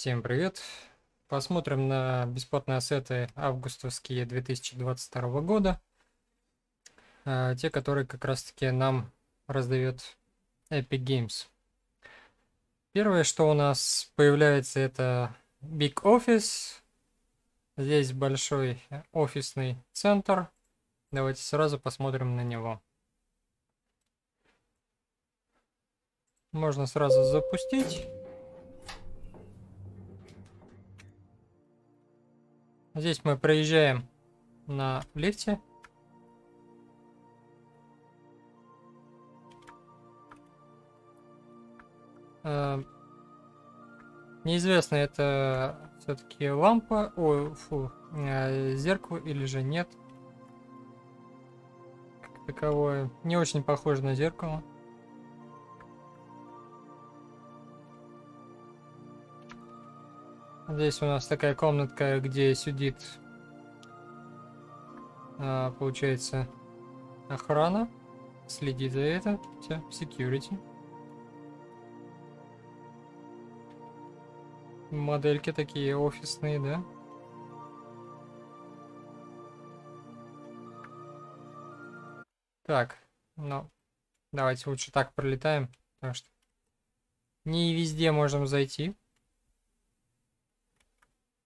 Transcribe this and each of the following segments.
Всем привет! Посмотрим на бесплатные ассеты августовские 2022 года. А, те, которые как раз таки нам раздает Epic Games. Первое, что у нас появляется, это Big Office. Здесь большой офисный центр. Давайте сразу посмотрим на него. Можно сразу запустить. Здесь мы проезжаем на лифте. Э, неизвестно, это все-таки лампа, ой, фу, э, зеркало или же нет. Как таковое. Не очень похоже на зеркало. Здесь у нас такая комнатка, где сидит, а, получается, охрана. Следит за это. Все, security. Модельки такие офисные, да? Так, ну, давайте лучше так пролетаем, потому что не везде можем зайти.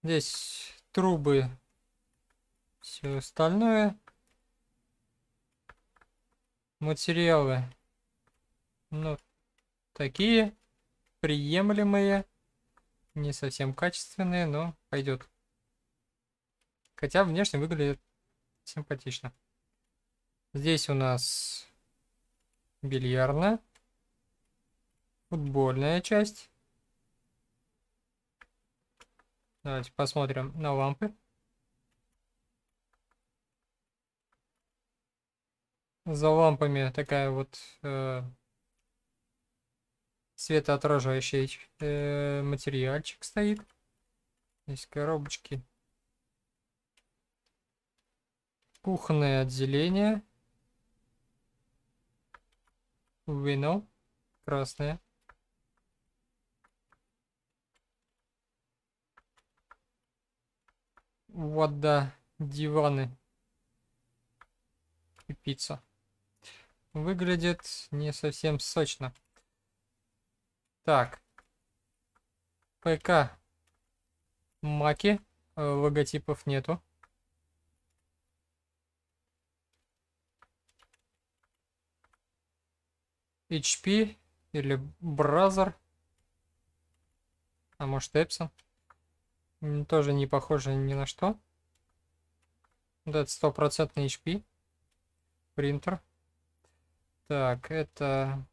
Здесь трубы, все остальное. Материалы. Ну, такие приемлемые. Не совсем качественные, но пойдет. Хотя внешне выглядит симпатично. Здесь у нас бильярдная, футбольная часть. Давайте посмотрим на лампы. За лампами такая вот э, светоотражающий э, материальчик стоит. Есть коробочки. Кухонное отделение. Вино. Красное. вода, диваны и пицца. Выглядит не совсем сочно. Так. ПК. Маки. Э, логотипов нету. HP или Бразер. А может Эпсон? Тоже не похоже ни на что. Вот это стопроцентный HP. Принтер. Так, это...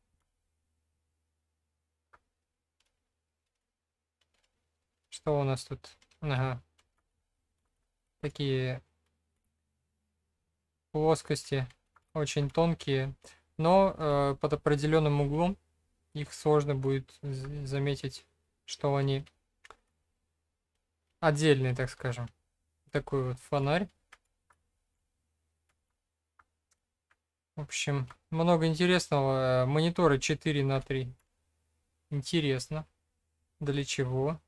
Что у нас тут? Ага. Такие плоскости очень тонкие, но э, под определенным углом их сложно будет заметить, что они отдельный, так скажем, такой вот фонарь. В общем, много интересного. Э, мониторы 4 на 3. Интересно. Для чего?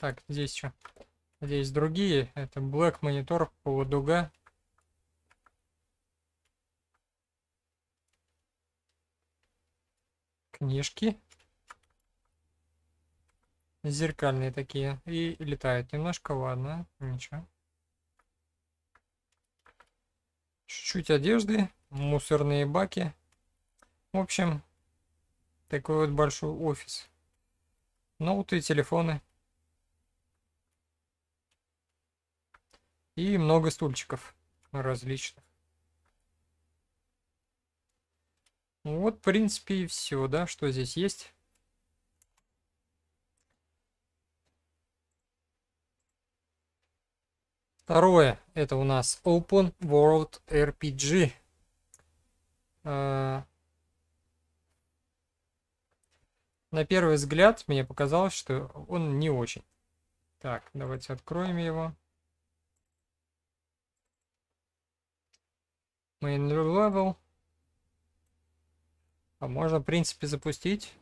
Так, здесь что? Здесь другие. Это Black монитор, полудуга. Книжки. Зеркальные такие. И летают немножко, ладно, ничего. Чуть-чуть одежды, мусорные баки. В общем, такой вот большой офис. Ноуты, телефоны. И много стульчиков различных. Вот, в принципе, и все, да, что здесь есть. Второе, это у нас Open World RPG. А, на первый взгляд мне показалось, что он не очень. Так, давайте откроем его. Main level. А можно, в принципе, запустить.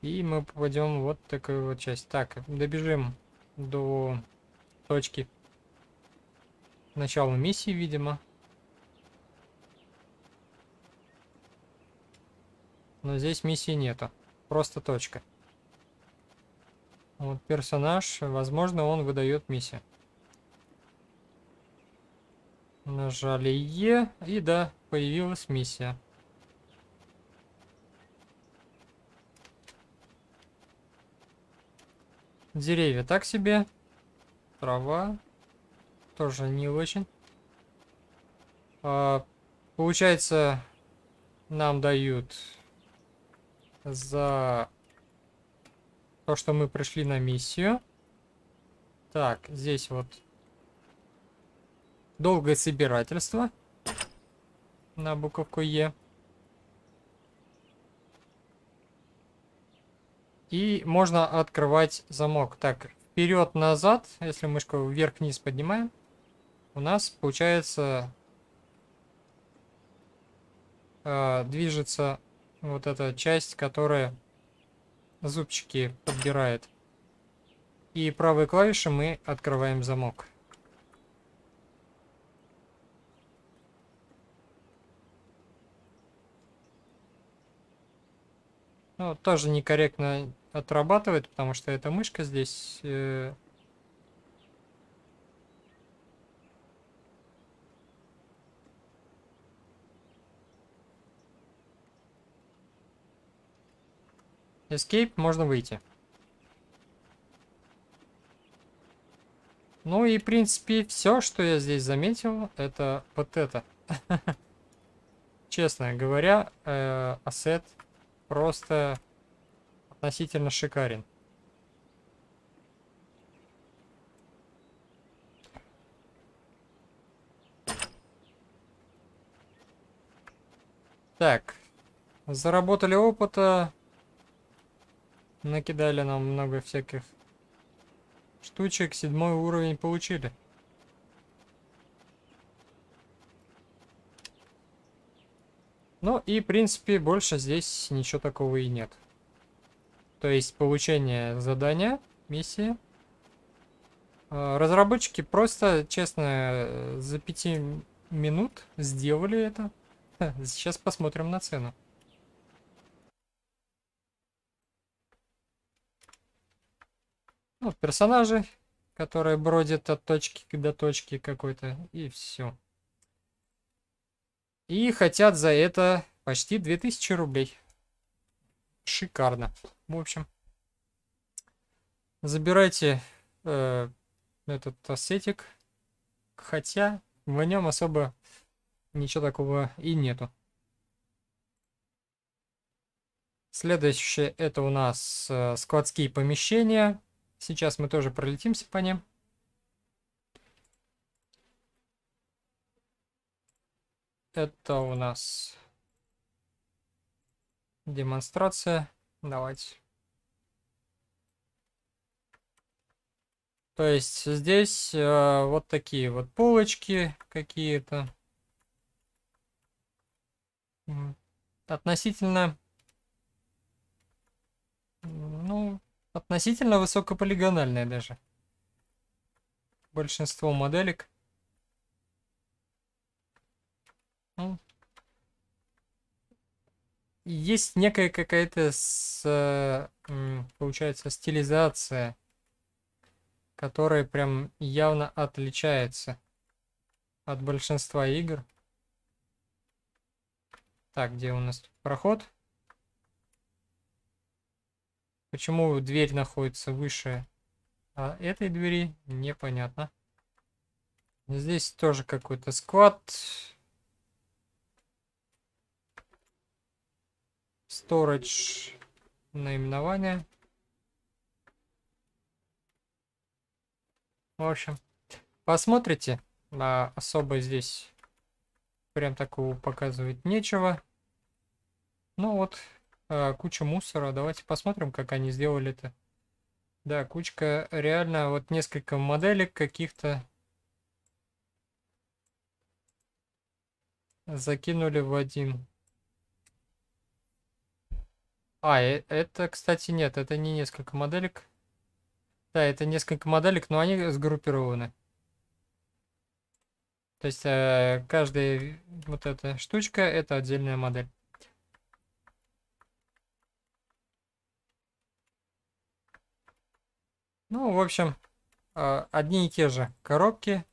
И мы попадем вот такую вот часть. Так, добежим до точки начала миссии, видимо. Но здесь миссии нету. Просто точка. Вот персонаж, возможно, он выдает миссию. Нажали Е, и да, появилась миссия. Деревья так себе. Трава. Тоже не очень. А, получается, нам дают за то, что мы пришли на миссию. Так, здесь вот долгое собирательство на буковку Е. И можно открывать замок. Так, вперед-назад, если мышку вверх-вниз поднимаем, у нас получается э, движется вот эта часть, которая зубчики подбирает. И правой клавишей мы открываем замок. Ну, тоже некорректно отрабатывает, потому что эта мышка здесь... Э... Escape, можно выйти. Ну и, в принципе, все, что я здесь заметил, это вот это. Честно говоря, э, ассет просто относительно шикарен. Так, заработали опыта, накидали нам много всяких штучек, седьмой уровень получили. Ну и, в принципе, больше здесь ничего такого и нет. То есть получение задания, миссии. А, разработчики просто, честно, за 5 минут сделали это. Сейчас посмотрим на цену. Ну, персонажи, которые бродят от точки до точки какой-то, и все. И хотят за это почти 2000 рублей. Шикарно. В общем, забирайте э, этот ассетик. Хотя в нем особо ничего такого и нету. Следующее это у нас э, складские помещения. Сейчас мы тоже пролетимся по ним. Это у нас Демонстрация. Давайте. То есть здесь э, вот такие вот полочки какие-то. Относительно... Ну, относительно высокополигональные даже. Большинство моделек. Ну, есть некая какая-то с, э, получается стилизация, которая прям явно отличается от большинства игр. Так, где у нас тут проход? Почему дверь находится выше а этой двери, непонятно. Здесь тоже какой-то склад. storage наименование. В общем, посмотрите. А, особо здесь прям такого показывать нечего. Ну вот, а, куча мусора. Давайте посмотрим, как они сделали это. Да, кучка реально вот несколько моделек каких-то закинули в один а, э, это, кстати, нет, это не несколько моделек. Да, это несколько моделек, но они сгруппированы. То есть э, каждая вот эта штучка это отдельная модель. Ну, в общем, э, одни и те же коробки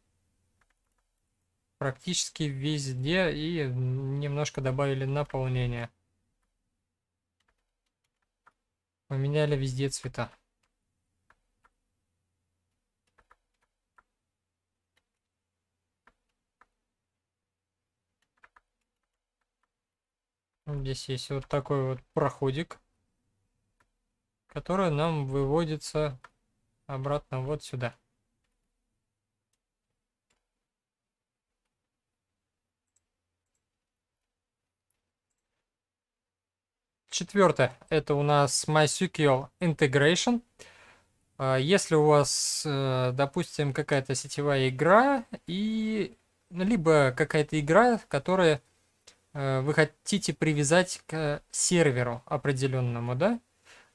практически везде и немножко добавили наполнение. Поменяли везде цвета. Здесь есть вот такой вот проходик, который нам выводится обратно вот сюда. Четвертое, это у нас MySQL Integration. А, если у вас, э, допустим, какая-то сетевая игра, и ну, либо какая-то игра, которая э, вы хотите привязать к серверу определенному, да?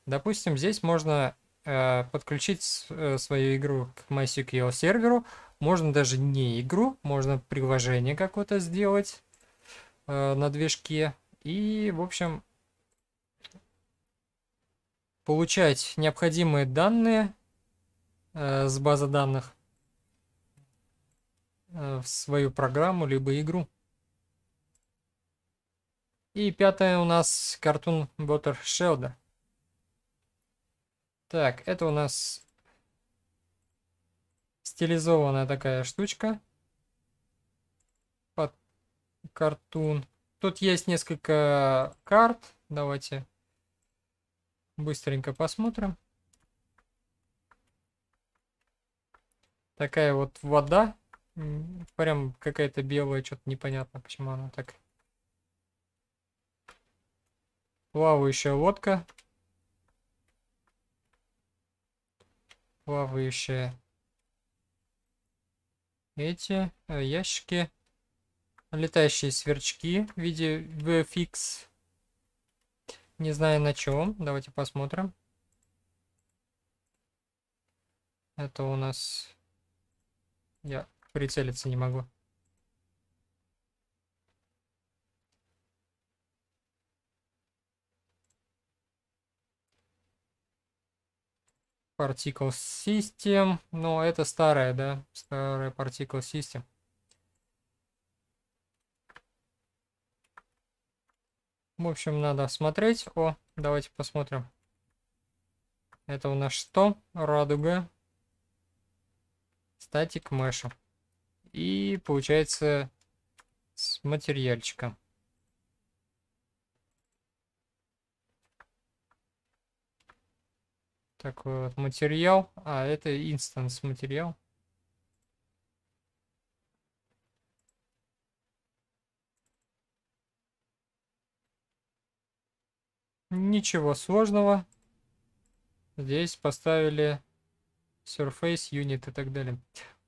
Допустим, здесь можно э, подключить свою игру к MySQL серверу, можно даже не игру, можно приложение какое-то сделать на движке. И, в общем, получать необходимые данные э, с базы данных э, в свою программу либо игру. И пятое у нас картун ботер шелда Так, это у нас стилизованная такая штучка под картун. Тут есть несколько карт. Давайте Быстренько посмотрим. Такая вот вода. Прям какая-то белая, что-то непонятно, почему она так. Плавающая лодка. Плавающая. Эти э, ящики. Летающие сверчки в виде VFX. Не знаю на чем. Давайте посмотрим. Это у нас... Я прицелиться не могу. Particle System. Но это старая, да? Старая Particle System. В общем, надо смотреть. О, давайте посмотрим. Это у нас что? Радуга. Статик мэша. И получается с материальчика. Такой вот материал. А, это инстанс материал. Ничего сложного. Здесь поставили Surface Unit и так далее.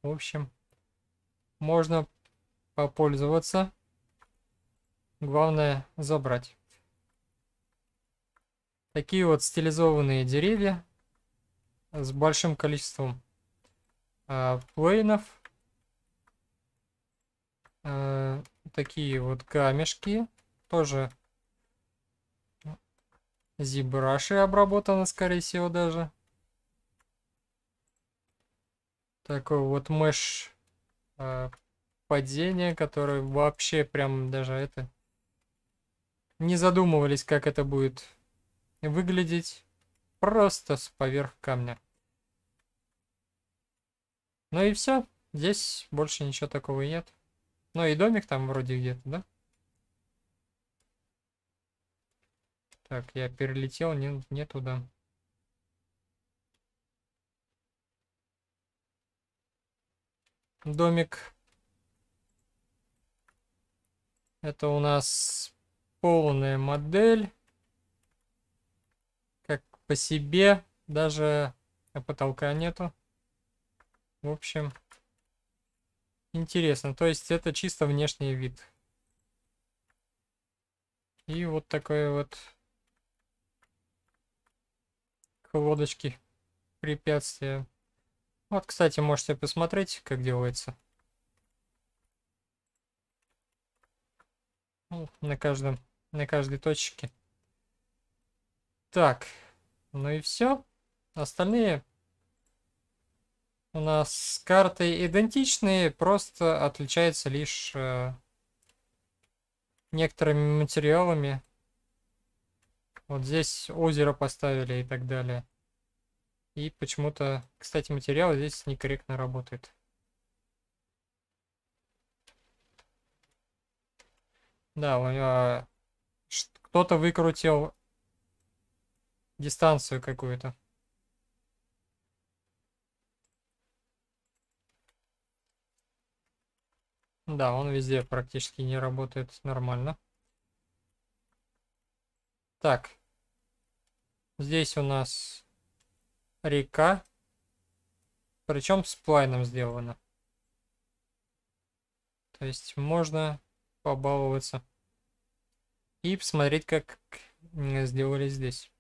В общем, можно попользоваться. Главное забрать. Такие вот стилизованные деревья с большим количеством э, плейнов. Э, такие вот камешки тоже Зибраши обработано, скорее всего, даже. Такой вот меш э, падения, который вообще прям даже это... Не задумывались, как это будет выглядеть. Просто с поверх камня. Ну и все. Здесь больше ничего такого нет. Ну и домик там вроде где-то, да? Так, я перелетел не, не туда. Домик. Это у нас полная модель. Как по себе. Даже а потолка нету. В общем, интересно. То есть это чисто внешний вид. И вот такой вот лодочки препятствия. Вот, кстати, можете посмотреть, как делается. Ну, на каждом, на каждой точке. Так, ну и все. Остальные у нас карты идентичные, просто отличается лишь э, некоторыми материалами. Вот здесь озеро поставили и так далее. И почему-то, кстати, материал здесь некорректно работает. Да, а, кто-то выкрутил дистанцию какую-то. Да, он везде практически не работает нормально. Так. Здесь у нас река. Причем с плайном сделано. То есть можно побаловаться. И посмотреть, как сделали здесь.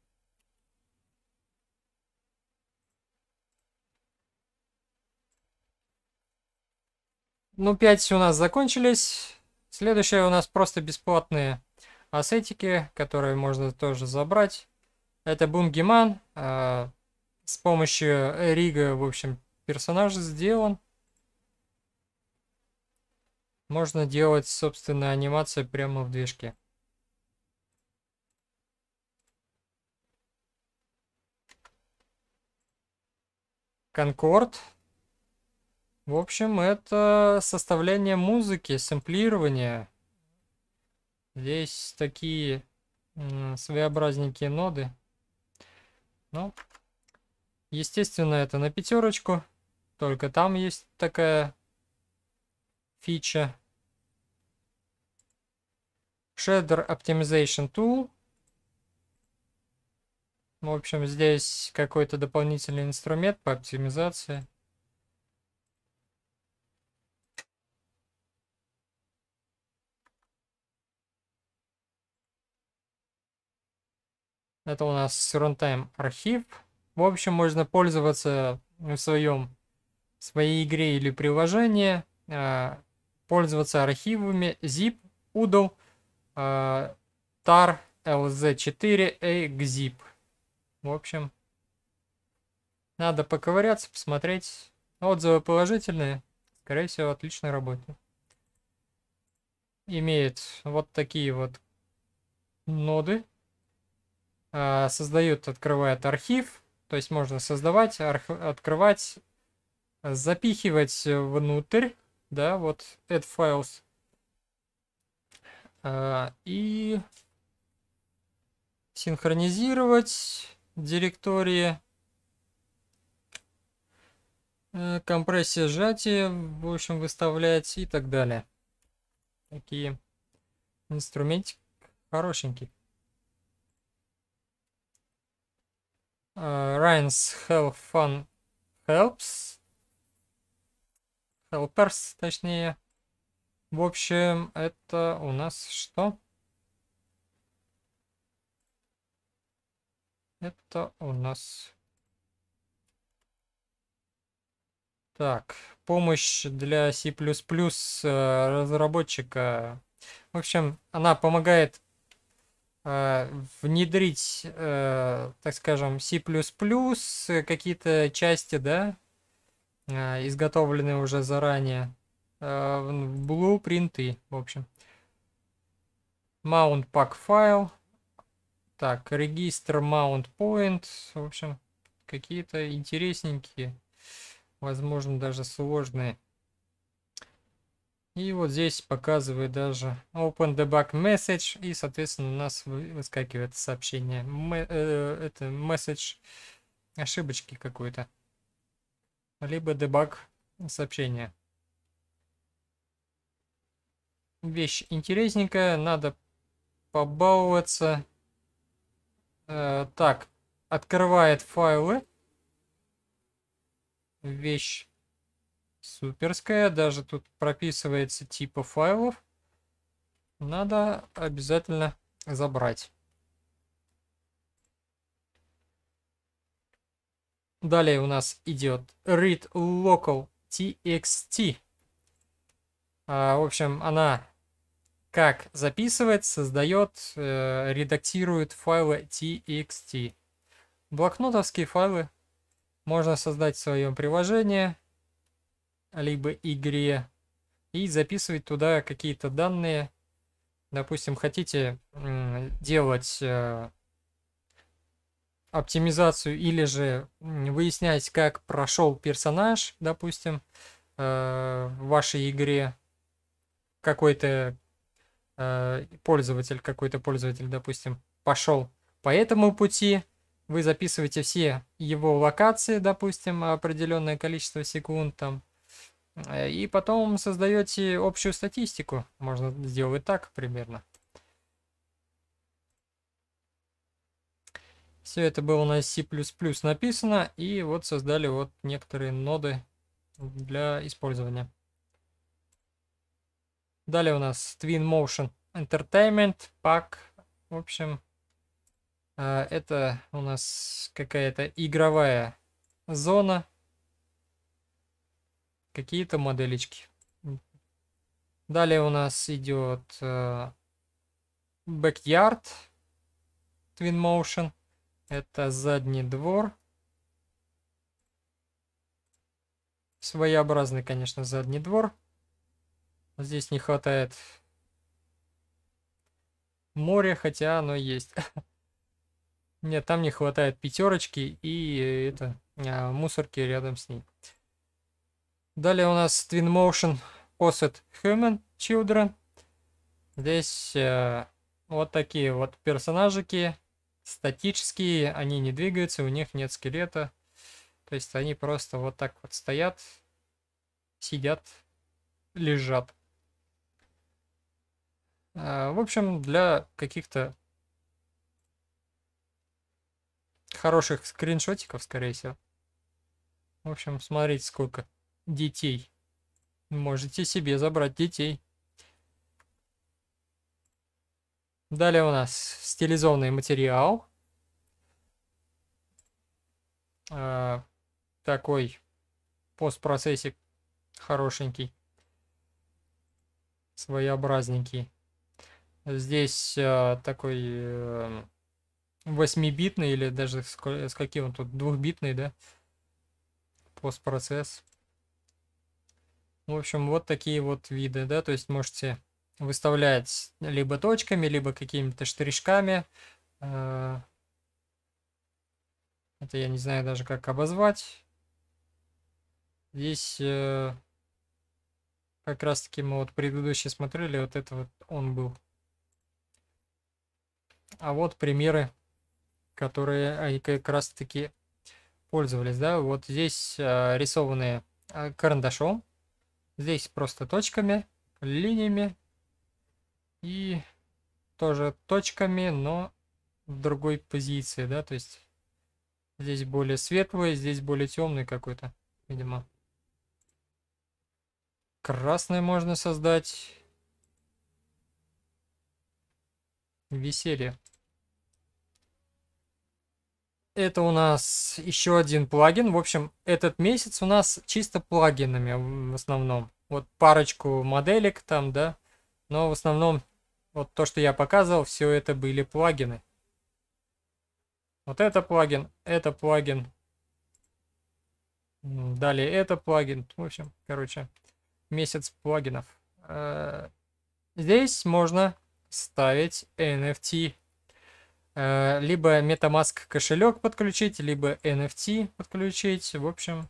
Ну, 5 у нас закончились. Следующее у нас просто бесплатные ассетики, которые можно тоже забрать. Это Бунгиман. А, с помощью Рига, в общем, персонаж сделан. Можно делать, собственно, анимацию прямо в движке. Конкорд. В общем, это составление музыки, сэмплирование. Здесь такие своеобразненькие ноды. Ну, естественно, это на пятерочку. Только там есть такая фича. Shader Optimization Tool. Ну, в общем, здесь какой-то дополнительный инструмент по оптимизации. Это у нас runtime архив. В общем, можно пользоваться в своем в своей игре или приложении, э, пользоваться архивами zip, udl, э, tar, lz4, exzip. В общем, надо поковыряться, посмотреть. Отзывы положительные. Скорее всего, отличная работа. Имеет вот такие вот ноды Э, создают, открывают архив, то есть можно создавать, арх... открывать, запихивать внутрь, да, вот add files. Э, и синхронизировать директории. Э, компрессия сжатия, в общем, выставлять и так далее. Такие инструментик хорошенький. Uh, Ryan's Have Fun Helps. Helpers, точнее. В общем, это у нас что? Это у нас... Так, помощь для C++ э, разработчика. В общем, она помогает Э, внедрить, э, так скажем, C++, э, какие-то части, да, изготовленные уже заранее, в блупринты, в общем. Mount pack файл. Так, регистр mount point. В общем, какие-то интересненькие, возможно, даже сложные и вот здесь показывает даже Open Debug Message. И, соответственно, у нас выскакивает сообщение. Э, это message ошибочки какой-то. Либо дебаг сообщения. Вещь интересненькая. Надо побаловаться. Э, так, открывает файлы. Вещь суперская. Даже тут прописывается типа файлов. Надо обязательно забрать. Далее у нас идет read local txt. А, в общем, она как записывает, создает, э, редактирует файлы txt. Блокнотовские файлы можно создать в своем приложении либо игре и записывать туда какие-то данные. Допустим, хотите делать э, оптимизацию или же выяснять, как прошел персонаж, допустим, э, в вашей игре какой-то э, пользователь, какой-то пользователь, допустим, пошел по этому пути, вы записываете все его локации, допустим, определенное количество секунд, там, Э, и потом создаете общую статистику. Можно сделать так примерно. Все это было на C++ написано. И вот создали вот некоторые ноды для использования. Далее у нас Twin Motion Entertainment Pack. В общем, э, это у нас какая-то игровая зона какие-то моделечки. Далее у нас идет э, Backyard Twin Motion. Это задний двор. Своеобразный, конечно, задний двор. Здесь не хватает моря, хотя оно есть. Нет, там не хватает пятерочки и это а, мусорки рядом с ней. Далее у нас Twinmotion Posset Human Children. Здесь э, вот такие вот персонажики статические, они не двигаются, у них нет скелета. То есть они просто вот так вот стоят, сидят, лежат. Э, в общем, для каких-то хороших скриншотиков, скорее всего. В общем, смотрите сколько детей. Можете себе забрать детей. Далее у нас стилизованный материал. А, такой постпроцессик хорошенький. Своеобразненький. Здесь а, такой а, или даже с, с каким он тут двухбитный да? Постпроцесс. В общем, вот такие вот виды, да, то есть можете выставлять либо точками, либо какими-то штришками. Э, это я не знаю даже как обозвать. Здесь э, как раз таки мы вот предыдущий смотрели, вот это вот он был. А вот примеры, которые они как раз таки пользовались, да. Вот здесь э, рисованные карандашом Здесь просто точками, линиями и тоже точками, но в другой позиции, да, то есть здесь более светлый, здесь более темный какой-то, видимо. Красный можно создать. Веселье. Это у нас еще один плагин. В общем, этот месяц у нас чисто плагинами в основном. Вот парочку моделек там, да. Но в основном вот то, что я показывал, все это были плагины. Вот это плагин, это плагин. Далее это плагин. В общем, короче, месяц плагинов. Э, здесь можно ставить NFT Э, либо MetaMask кошелек подключить, либо NFT подключить. В общем,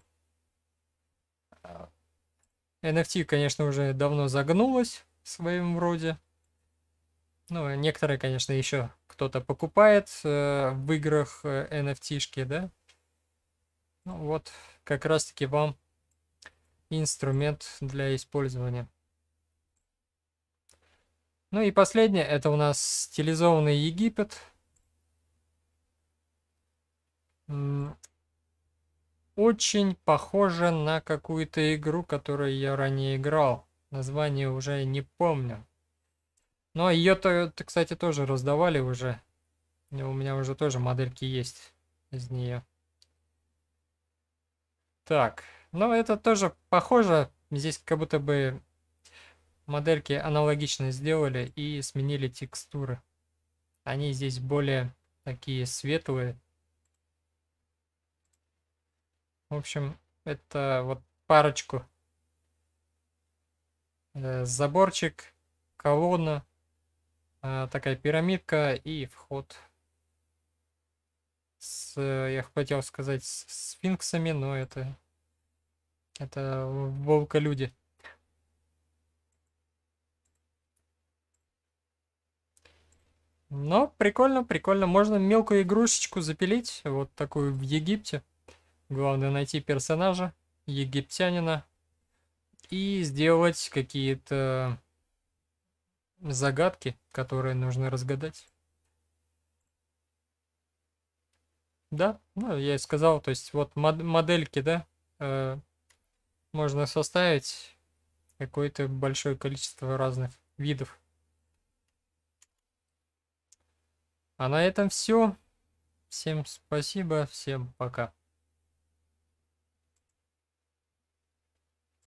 NFT, э, конечно, уже давно загнулась в своем роде. Ну, некоторые, конечно, еще кто-то покупает э, в играх NFT-шки, да. Ну вот, как раз-таки вам инструмент для использования. Ну и последнее, это у нас стилизованный Египет очень похоже на какую-то игру, которую я ранее играл. Название уже не помню. Но ее-то, кстати, тоже раздавали уже. У меня уже тоже модельки есть из нее. Так, но это тоже похоже. Здесь как будто бы модельки аналогично сделали и сменили текстуры. Они здесь более такие светлые, В общем, это вот парочку. Э, заборчик, колонна, э, такая пирамидка и вход. С, я хотел сказать, с сфинксами, но это... Это волка-люди. Но прикольно, прикольно. Можно мелкую игрушечку запилить, вот такую в Египте. Главное найти персонажа, египтянина, и сделать какие-то загадки, которые нужно разгадать. Да, ну, я и сказал, то есть вот мод модельки, да, э, можно составить какое-то большое количество разных видов. А на этом все. Всем спасибо, всем пока.